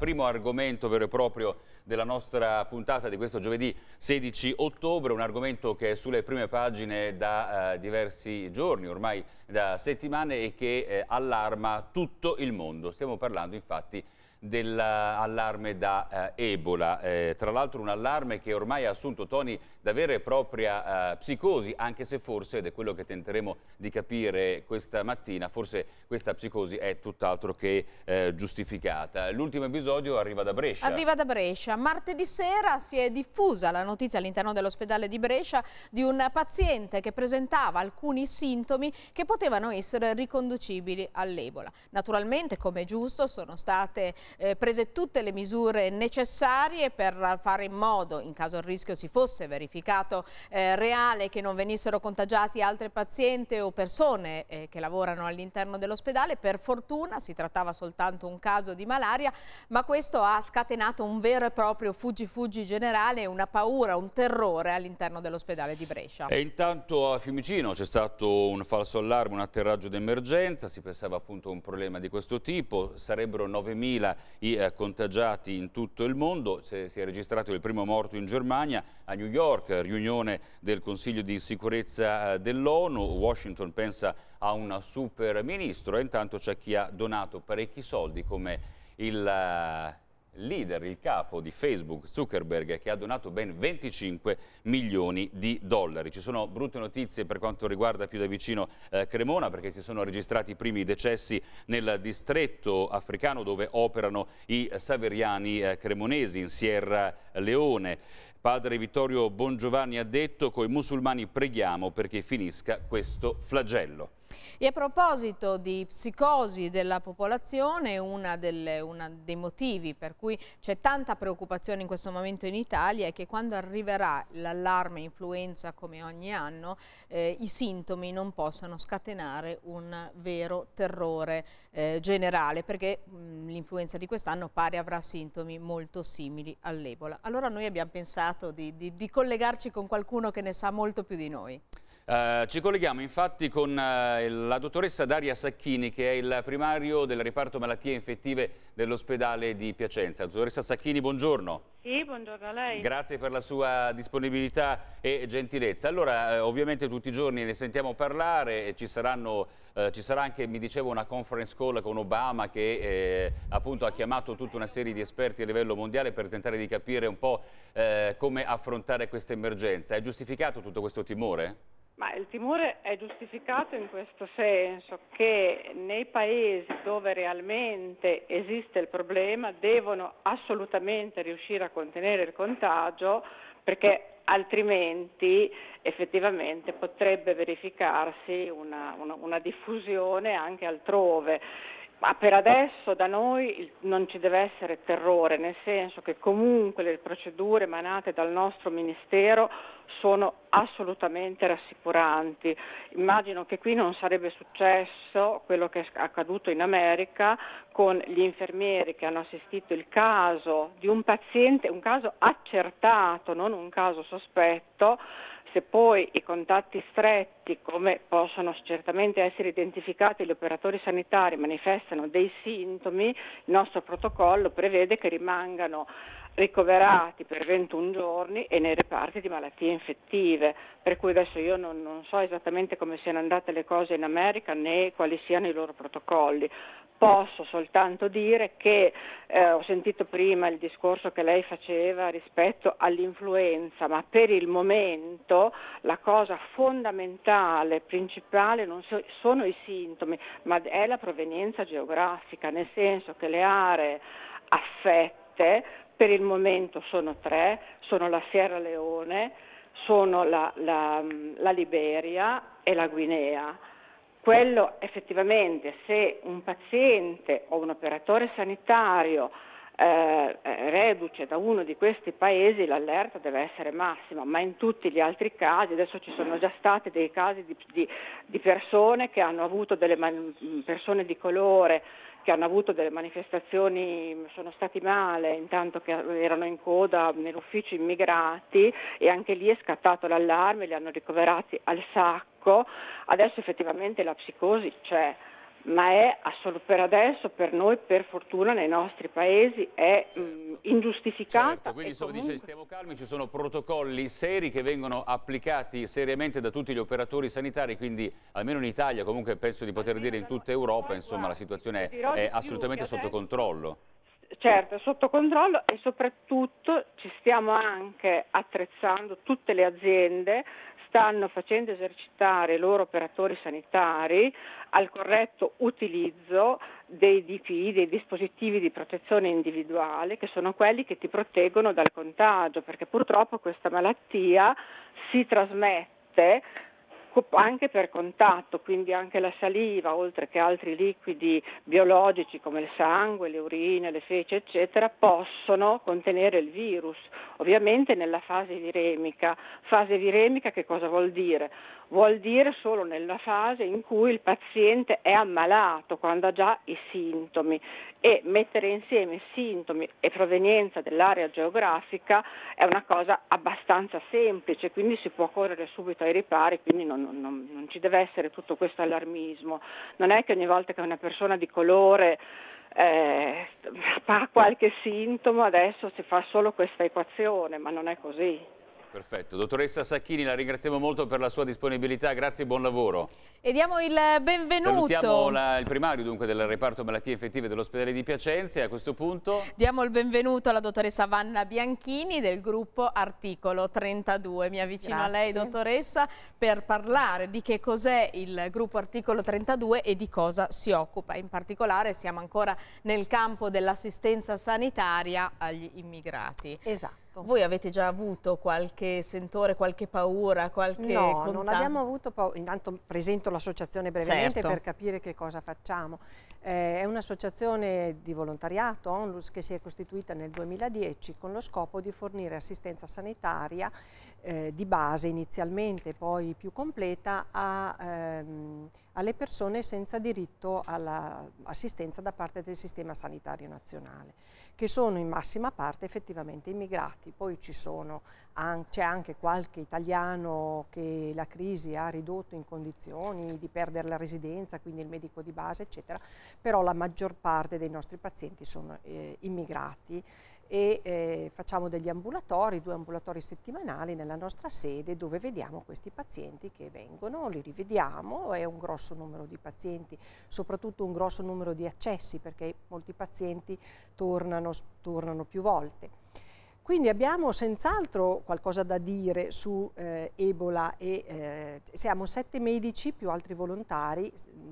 primo argomento vero e proprio della nostra puntata di questo giovedì 16 ottobre, un argomento che è sulle prime pagine da eh, diversi giorni, ormai da settimane e che eh, allarma tutto il mondo. Stiamo parlando infatti di dell'allarme da eh, Ebola. Eh, tra l'altro un allarme che ormai ha assunto toni da vera e propria eh, psicosi, anche se forse, ed è quello che tenteremo di capire questa mattina, forse questa psicosi è tutt'altro che eh, giustificata. L'ultimo episodio arriva da Brescia. Arriva da Brescia. Martedì sera si è diffusa la notizia all'interno dell'ospedale di Brescia di un paziente che presentava alcuni sintomi che potevano essere riconducibili all'Ebola. Naturalmente, come è giusto, sono state eh, prese tutte le misure necessarie per fare in modo, in caso il rischio si fosse verificato eh, reale, che non venissero contagiati altri pazienti o persone eh, che lavorano all'interno dell'ospedale. Per fortuna si trattava soltanto un caso di malaria, ma questo ha scatenato un vero e proprio fuggi-fuggi generale, una paura, un terrore all'interno dell'ospedale di Brescia. E intanto a Fiumicino c'è stato un falso allarme, un atterraggio d'emergenza, si pensava appunto a un problema di questo tipo, sarebbero 9.000 i eh, contagiati in tutto il mondo, si è registrato il primo morto in Germania, a New York eh, riunione del Consiglio di sicurezza eh, dell'ONU, Washington pensa a un super ministro e intanto c'è chi ha donato parecchi soldi come il eh, leader, il capo di Facebook, Zuckerberg, che ha donato ben 25 milioni di dollari. Ci sono brutte notizie per quanto riguarda più da vicino eh, Cremona, perché si sono registrati i primi decessi nel distretto africano dove operano i saveriani eh, cremonesi in Sierra Leone. Padre Vittorio Bongiovanni ha detto, coi musulmani preghiamo perché finisca questo flagello. E a proposito di psicosi della popolazione, uno dei motivi per cui c'è tanta preoccupazione in questo momento in Italia è che quando arriverà l'allarme influenza come ogni anno, eh, i sintomi non possano scatenare un vero terrore eh, generale, perché mm, l'influenza di quest'anno pare avrà sintomi molto simili all'Ebola. Allora noi abbiamo pensato di, di, di collegarci con qualcuno che ne sa molto più di noi. Eh, ci colleghiamo infatti con eh, la dottoressa Daria Sacchini che è il primario del reparto malattie infettive dell'ospedale di Piacenza. Dottoressa Sacchini, buongiorno. Sì, buongiorno a lei. Grazie per la sua disponibilità e gentilezza. Allora, eh, ovviamente tutti i giorni ne sentiamo parlare, ci, saranno, eh, ci, sarà anche, mi dicevo, una conference call con Obama che eh, appunto ha chiamato tutta una serie di esperti a livello mondiale per tentare di capire un po' come affrontare questa emergenza. È giustificato tutto questo timore? Ma il timore è giustificato in questo senso che nei paesi dove realmente esiste il problema devono assolutamente riuscire a contenere il contagio perché altrimenti effettivamente potrebbe verificarsi una, una, una diffusione anche altrove. Ma per adesso da noi non ci deve essere terrore, nel senso che comunque le procedure emanate dal nostro Ministero sono assolutamente rassicuranti. Immagino che qui non sarebbe successo quello che è accaduto in America con gli infermieri che hanno assistito il caso di un paziente, un caso accertato, non un caso sospetto, se poi i contatti stretti, come possono certamente essere identificati gli operatori sanitari, manifestano dei sintomi, il nostro protocollo prevede che rimangano ricoverati per 21 giorni e nei reparti di malattie infettive, per cui adesso io non, non, so esattamente come siano andate le cose in America né quali siano i loro protocolli, Posso soltanto dire che eh, ho sentito prima il discorso che lei faceva rispetto all'influenza, ma per il momento la cosa fondamentale, principale, non so, sono i sintomi, ma è la provenienza geografica, nel senso che le aree affette per il momento sono tre, sono la Sierra Leone, sono la, la, la Liberia e la Guinea quello effettivamente se un paziente o un operatore sanitario eh, eh, reduce da uno di questi paesi l'allerta deve essere massima, ma in tutti gli altri casi, adesso ci sono già stati dei casi di, di, di persone che hanno avuto delle man- persone di colore che hanno avuto delle manifestazioni, sono stati male, intanto che erano in coda nell'ufficio immigrati e anche lì è scattato l'allarme, li hanno ricoverati al SAC picco, adesso effettivamente la psicosi c'è, ma è assol- per adesso, per noi, per fortuna, nei nostri paesi è certo. mh, mm, ingiustificata. Certo. Quindi insomma, comunque... dice, stiamo calmi, ci sono protocolli seri che vengono applicati seriamente da tutti gli operatori sanitari, quindi almeno in Italia, comunque penso di poter dire in tutta Europa, insomma, la situazione è, è assolutamente sotto controllo. Certo, sotto controllo e soprattutto ci stiamo anche attrezzando, tutte le aziende stanno facendo esercitare i loro operatori sanitari al corretto utilizzo dei DPI, dei dispositivi di protezione individuale, che sono quelli che ti proteggono dal contagio, perché purtroppo questa malattia si trasmette anche per contatto, quindi anche la saliva, oltre che altri liquidi biologici come il sangue, le urine, le feci, eccetera, possono contenere il virus, ovviamente nella fase viremica. Fase viremica che cosa vuol dire? vuol dire solo nella fase in cui il paziente è ammalato, quando ha già i sintomi e mettere insieme sintomi e provenienza dell'area geografica è una cosa abbastanza semplice, quindi si può correre subito ai ripari, quindi non, non, non ci deve essere tutto questo allarmismo. Non è che ogni volta che una persona di colore eh, ha qualche sintomo adesso si fa solo questa equazione, ma non è così. Perfetto, dottoressa Sacchini la ringraziamo molto per la sua disponibilità, grazie e buon lavoro. E diamo il benvenuto. Salutiamo la, il primario dunque del reparto malattie effettive dell'ospedale di Piacenza e a questo punto. Diamo il benvenuto alla dottoressa Vanna Bianchini del gruppo Articolo 32. Mi avvicino grazie. a lei dottoressa per parlare di che cos'è il gruppo Articolo 32 e di cosa si occupa. In particolare siamo ancora nel campo dell'assistenza sanitaria agli immigrati. Esatto. Esatto. Voi avete già avuto qualche sentore, qualche paura, qualche No, contatto? non abbiamo avuto paura. Intanto presento l'associazione brevemente certo. per capire che cosa facciamo. Eh, è un'associazione di volontariato, ONLUS, che si è costituita nel 2010 con lo scopo di fornire assistenza sanitaria eh, di base inizialmente, poi più completa, a... Ehm, alle persone senza diritto all'assistenza da parte del sistema sanitario nazionale, che sono in massima parte effettivamente immigrati. Poi c'è anche qualche italiano che la crisi ha ridotto in condizioni di perdere la residenza, quindi il medico di base, eccetera, però la maggior parte dei nostri pazienti sono eh, immigrati e eh, facciamo degli ambulatori, due ambulatori settimanali nella nostra sede dove vediamo questi pazienti che vengono, li rivediamo, è un grosso numero di pazienti, soprattutto un grosso numero di accessi perché molti pazienti tornano, tornano più volte. Quindi abbiamo senz'altro qualcosa da dire su eh, Ebola e eh, siamo sette medici più altri volontari,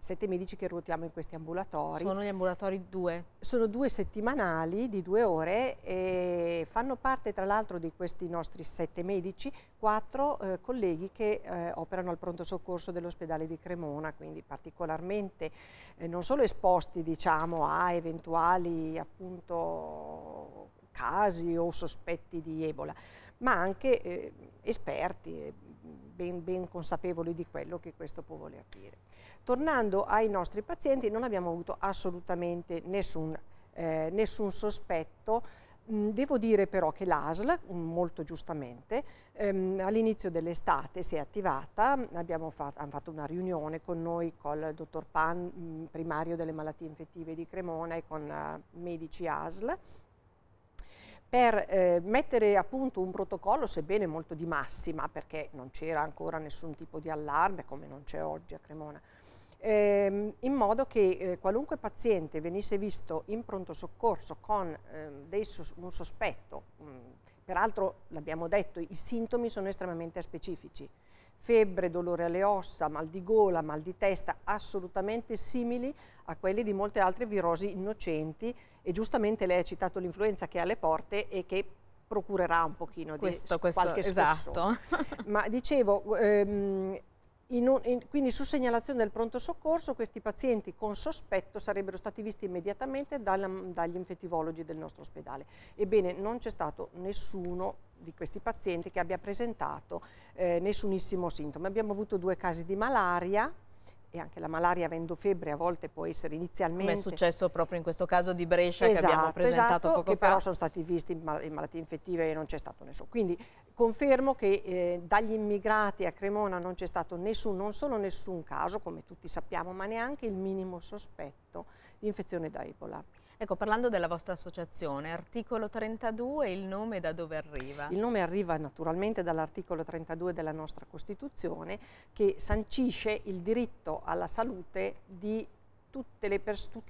sette medici che ruotiamo in questi ambulatori. Sono gli ambulatori due? Sono due settimanali di due ore e fanno parte tra l'altro di questi nostri sette medici quattro eh, colleghi che eh, operano al pronto soccorso dell'ospedale di Cremona, quindi particolarmente eh, non solo esposti diciamo, a eventuali appunto casi o sospetti di Ebola, ma anche eh, esperti ben, ben consapevoli di quello che questo può voler dire. Tornando ai nostri pazienti non abbiamo avuto assolutamente nessun eh, nessun sospetto. Mm, devo dire però che l'ASL, mm, molto giustamente, ehm, all'inizio dell'estate si è attivata, abbiamo fatto, hanno fatto una riunione con noi, con il dottor Pan, mm, primario delle malattie infettive di Cremona e con eh, medici ASL per eh, mettere a punto un protocollo, sebbene molto di massima, perché non c'era ancora nessun tipo di allarme, come non c'è oggi a Cremona, ehm, in modo che eh, qualunque paziente venisse visto in pronto soccorso con ehm, dei, un sospetto, mh, peraltro l'abbiamo detto, i sintomi sono estremamente specifici. Febbre, dolore alle ossa, mal di gola, mal di testa, assolutamente simili a quelli di molte altre virosi innocenti e giustamente lei ha citato l'influenza che ha alle porte e che procurerà un pochino questo, di questo, qualche questo, esatto. Ma dicevo, ehm, in un, in, quindi su segnalazione del pronto soccorso questi pazienti con sospetto sarebbero stati visti immediatamente dalla, dagli infettivologi del nostro ospedale. Ebbene, non c'è stato nessuno di questi pazienti che abbia presentato eh, nessunissimo sintomo. Abbiamo avuto due casi di malaria, e anche la malaria avendo febbre a volte può essere inizialmente... Come è successo proprio in questo caso di Brescia esatto, che abbiamo esatto, presentato esatto, poco che fa. che però sono stati visti in, mal in malattie infettive e non c'è stato nessuno. Quindi confermo che eh, dagli immigrati a Cremona non c'è stato nessun, non solo nessun caso, come tutti sappiamo, ma neanche il minimo sospetto di infezione da Ebola. Ecco, parlando della vostra associazione, articolo 32, il nome da dove arriva? Il nome arriva naturalmente dall'articolo 32 della nostra Costituzione che sancisce il diritto alla salute di tutti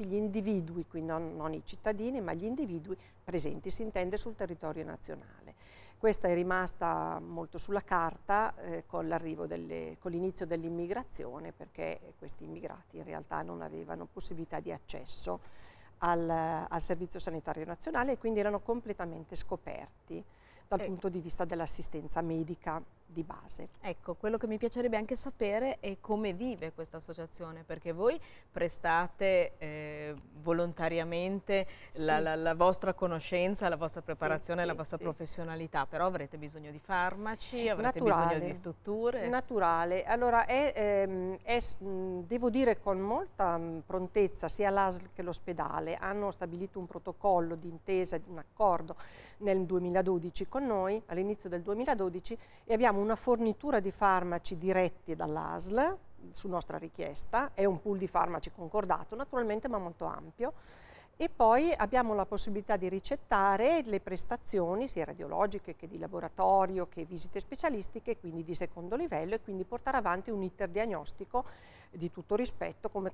gli individui, quindi non, non, i cittadini, ma gli individui presenti, si intende sul territorio nazionale. Questa è rimasta molto sulla carta eh, con l'inizio dell'immigrazione, perché questi immigrati in realtà non avevano possibilità di accesso al, al Servizio Sanitario Nazionale e quindi erano completamente scoperti dal eh. punto di vista dell'assistenza medica di base. Ecco, quello che mi piacerebbe anche sapere è come vive questa associazione, perché voi prestate eh, volontariamente sì. la, la, la, vostra conoscenza, la vostra preparazione, sì, la vostra professionalità, però avrete bisogno di farmaci, avrete Naturale. bisogno di strutture. Naturale, allora è, ehm, è, devo dire con molta prontezza sia l'ASL che l'ospedale hanno stabilito un protocollo di intesa, un accordo nel 2012 con noi, all'inizio del 2012 e abbiamo abbiamo una fornitura di farmaci diretti dall'ASL su nostra richiesta, è un pool di farmaci concordato naturalmente ma molto ampio e poi abbiamo la possibilità di ricettare le prestazioni sia radiologiche che di laboratorio che visite specialistiche quindi di secondo livello e quindi portare avanti un iter diagnostico di tutto rispetto come,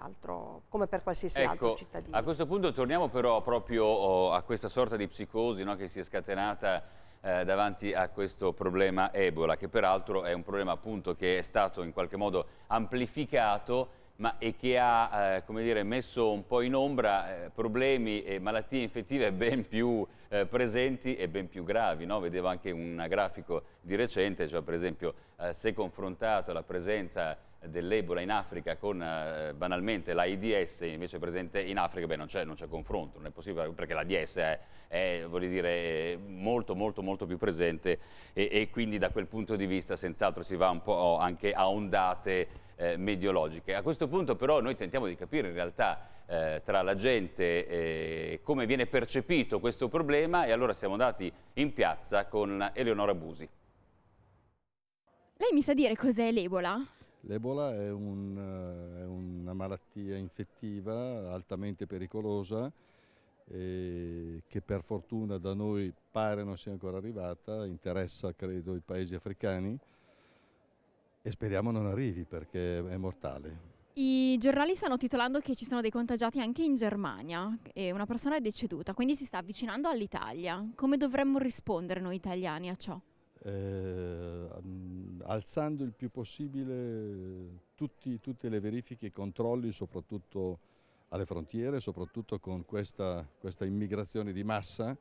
altro, come per qualsiasi ecco, altro cittadino. A questo punto torniamo però proprio oh, a questa sorta di psicosi no, che si è scatenata eh, davanti a questo problema Ebola, che peraltro è un problema appunto che è stato in qualche modo amplificato ma, e che ha eh, dire, messo un po' in ombra eh, problemi e malattie infettive ben più eh, presenti e ben più gravi. No? Vedevo anche un grafico di recente, cioè per esempio eh, se confrontato la presenza dell'Ebola in Africa con eh, banalmente l'AIDS invece presente in Africa, beh, non c'è confronto, non è possibile perché l'AIDS è, è dire, molto molto molto più presente e, e, quindi da quel punto di vista senz'altro si va un po' anche a ondate eh, mediologiche. A questo punto però noi tentiamo di capire in realtà eh, tra la gente eh, come viene percepito questo problema e allora siamo andati in piazza con Eleonora Busi. Lei mi sa dire cos'è l'Ebola? L'Ebola è, un, eh, è, una malattia infettiva altamente pericolosa eh, che per fortuna da noi pare non sia ancora arrivata, interessa credo i paesi africani e speriamo non arrivi perché è mortale. I giornali stanno titolando che ci sono dei contagiati anche in Germania e una persona è deceduta, quindi si sta avvicinando all'Italia. Come dovremmo rispondere noi italiani a ciò? eh, alzando il più possibile eh, tutti, tutte le verifiche e i controlli, soprattutto alle frontiere, soprattutto con questa, questa immigrazione di massa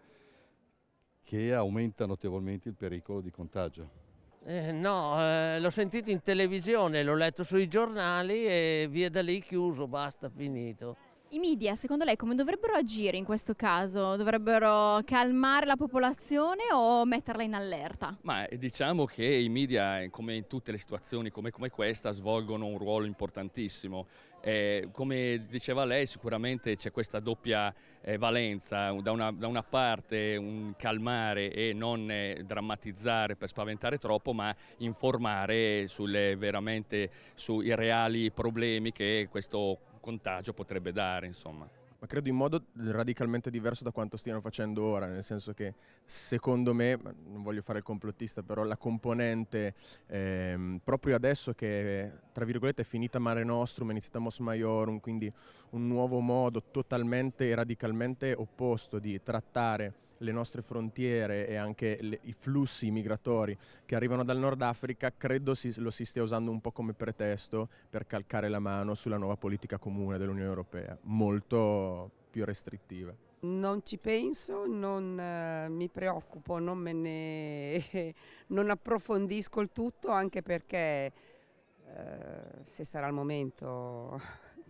che aumenta notevolmente il pericolo di contagio. Eh, no, eh, l'ho sentito in televisione, l'ho letto sui giornali e via da lì chiuso, basta, finito. I media, secondo lei, come dovrebbero agire in questo caso? Dovrebbero calmare la popolazione o metterla in allerta? Ma eh, diciamo che i media, eh, come in tutte le situazioni come, come questa, svolgono un ruolo importantissimo. Eh, come diceva lei sicuramente c'è questa doppia eh, valenza, da una, da una, parte un calmare e non eh, drammatizzare per spaventare troppo ma informare sulle, veramente sui reali problemi che questo contagio potrebbe dare. Insomma ma credo in modo radicalmente diverso da quanto stiano facendo ora, nel senso che secondo me, non voglio fare il complottista, però la componente ehm, proprio adesso che tra virgolette è finita Mare Nostrum, è iniziata Mos Maiorum, quindi un nuovo modo totalmente e radicalmente opposto di trattare le nostre frontiere e anche le, i flussi migratori che arrivano dal Nord Africa, credo si, lo si stia usando un po' come pretesto per calcare la mano sulla nuova politica comune dell'Unione Europea, molto più restrittiva. Non ci penso, non eh, mi preoccupo, non, me ne, non approfondisco il tutto anche perché eh, se sarà il momento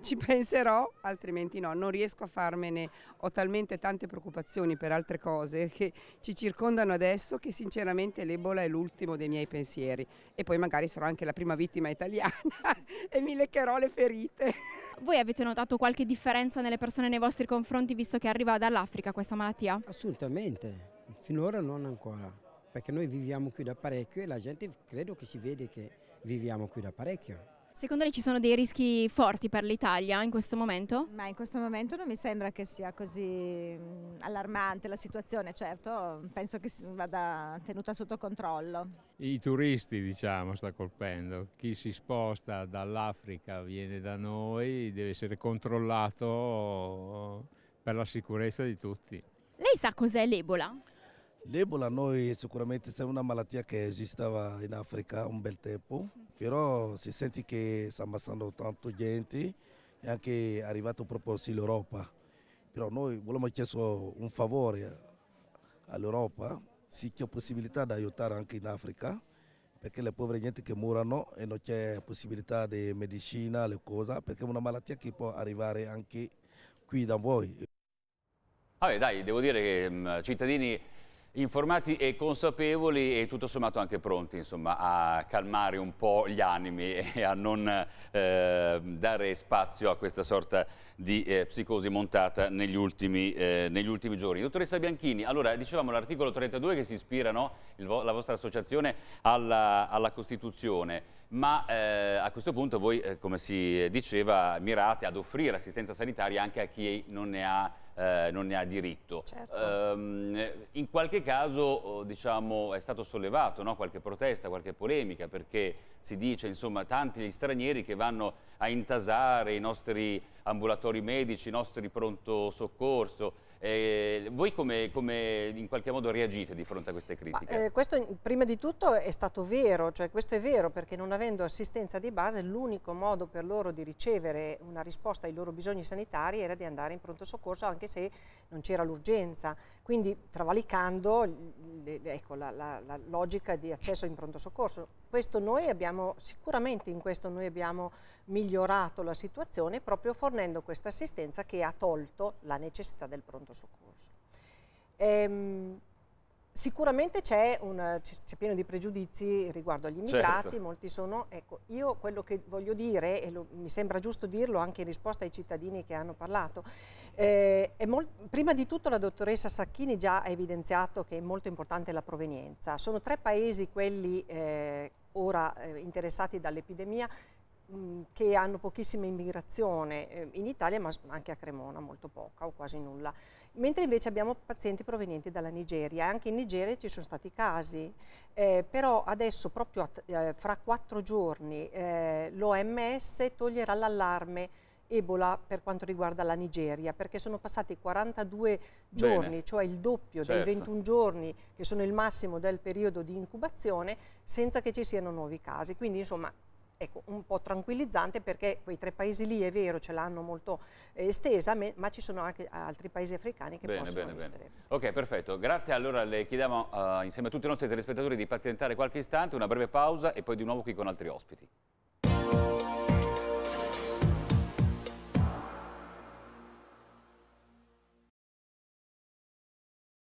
ci penserò, altrimenti no, non riesco a farmene, ho talmente tante preoccupazioni per altre cose che ci circondano adesso che sinceramente l'Ebola è l'ultimo dei miei pensieri e poi magari sarò anche la prima vittima italiana e mi leccherò le ferite. Voi avete notato qualche differenza nelle persone nei vostri confronti visto che arriva dall'Africa questa malattia? Assolutamente, finora non ancora, perché noi viviamo qui da parecchio e la gente credo che si vede che viviamo qui da parecchio. Secondo lei ci sono dei rischi forti per l'Italia in questo momento? Ma in questo momento non mi sembra che sia così mm, allarmante la situazione, certo penso che vada tenuta sotto controllo. I turisti diciamo sta colpendo, chi si sposta dall'Africa viene da noi deve essere controllato per la sicurezza di tutti. Lei sa cos'è l'Ebola? L'Ebola noi sicuramente è una malattia che esisteva in Africa un bel tempo, però si sente che sta ammazzando tanto gente e anche è arrivato proprio sull'Europa. Però noi vogliamo chiedere un favore all'Europa, se c'è possibilità di aiutare anche in Africa, perché le povere gente che muoiono e non c'è possibilità di medicina, le cose, perché è una malattia che può arrivare anche qui da voi. Vabbè dai, devo dire che mh, mm, cittadini informati e consapevoli e tutto sommato anche pronti insomma, a calmare un po' gli animi e a non eh, dare spazio a questa sorta di eh, psicosi montata negli ultimi, eh, negli ultimi, giorni. Dottoressa Bianchini, allora dicevamo l'articolo 32 che si ispira no, il, la vostra associazione alla, alla Costituzione, ma eh, a questo punto voi, eh, come si diceva, mirate ad offrire assistenza sanitaria anche a chi non ne ha eh, non ne ha diritto. Certo. Um, in qualche caso oh, diciamo, è stato sollevato no? qualche protesta, qualche polemica, perché si dice insomma tanti gli stranieri che vanno a intasare i nostri ambulatori medici, i nostri pronto soccorso, eh, voi come, come, in qualche modo reagite di fronte a queste critiche? Ma, eh, questo prima di tutto è stato vero, cioè questo è vero perché non avendo assistenza di base l'unico modo per loro di ricevere una risposta ai loro bisogni sanitari era di andare in pronto soccorso anche se non c'era l'urgenza, quindi travalicando ecco, la, la, la logica di accesso in pronto soccorso questo noi abbiamo, sicuramente in questo noi abbiamo migliorato la situazione proprio fornendo questa assistenza che ha tolto la necessità del pronto soccorso. Ehm, sicuramente c'è, pieno di pregiudizi riguardo agli certo. immigrati, certo. molti sono, ecco, io quello che voglio dire, e lo, mi sembra giusto dirlo anche in risposta ai cittadini che hanno parlato, eh, prima di tutto la dottoressa Sacchini già ha evidenziato che è molto importante la provenienza, sono tre paesi quelli eh, ora eh, interessati dall'epidemia mm, che hanno pochissima immigrazione eh, in Italia ma anche a Cremona molto poca o quasi nulla mentre invece abbiamo pazienti provenienti dalla Nigeria anche in Nigeria ci sono stati casi eh, però adesso proprio eh, fra quattro giorni eh, l'OMS toglierà l'allarme Ebola per quanto riguarda la Nigeria, perché sono passati 42 giorni, Bene. cioè il doppio certo. dei 21 giorni che sono il massimo del periodo di incubazione, senza che ci siano nuovi casi. Quindi insomma ecco, un po' tranquillizzante perché quei tre paesi lì è vero ce l'hanno molto eh, estesa, ma ci sono anche altri paesi africani che bene, possono bene, essere. Bene. Ok, perfetto. Grazie. Allora le chiediamo uh, insieme a tutti i nostri telespettatori di pazientare qualche istante, una breve pausa e poi di nuovo qui con altri ospiti.